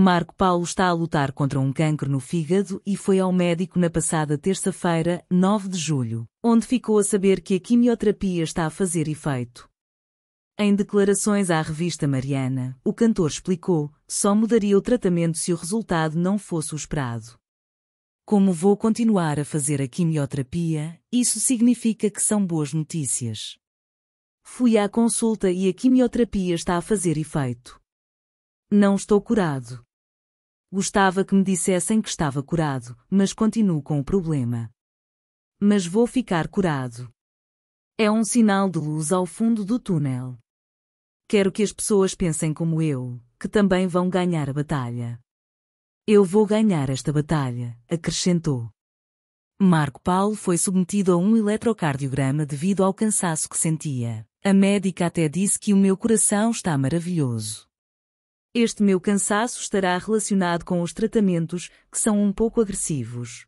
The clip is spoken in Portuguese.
Marco Paulo está a lutar contra um cancro no fígado e foi ao médico na passada terça-feira, 9 de julho, onde ficou a saber que a quimioterapia está a fazer efeito. Em declarações à revista Mariana, o cantor explicou: só mudaria o tratamento se o resultado não fosse o esperado. Como vou continuar a fazer a quimioterapia, isso significa que são boas notícias. Fui à consulta e a quimioterapia está a fazer efeito. Não estou curado. Gostava que me dissessem que estava curado, mas continuo com o problema. Mas vou ficar curado. É um sinal de luz ao fundo do túnel. Quero que as pessoas pensem como eu, que também vão ganhar a batalha. Eu vou ganhar esta batalha, acrescentou. Marco Paulo foi submetido a um eletrocardiograma devido ao cansaço que sentia. A médica até disse que o meu coração está maravilhoso. Este meu cansaço estará relacionado com os tratamentos, que são um pouco agressivos.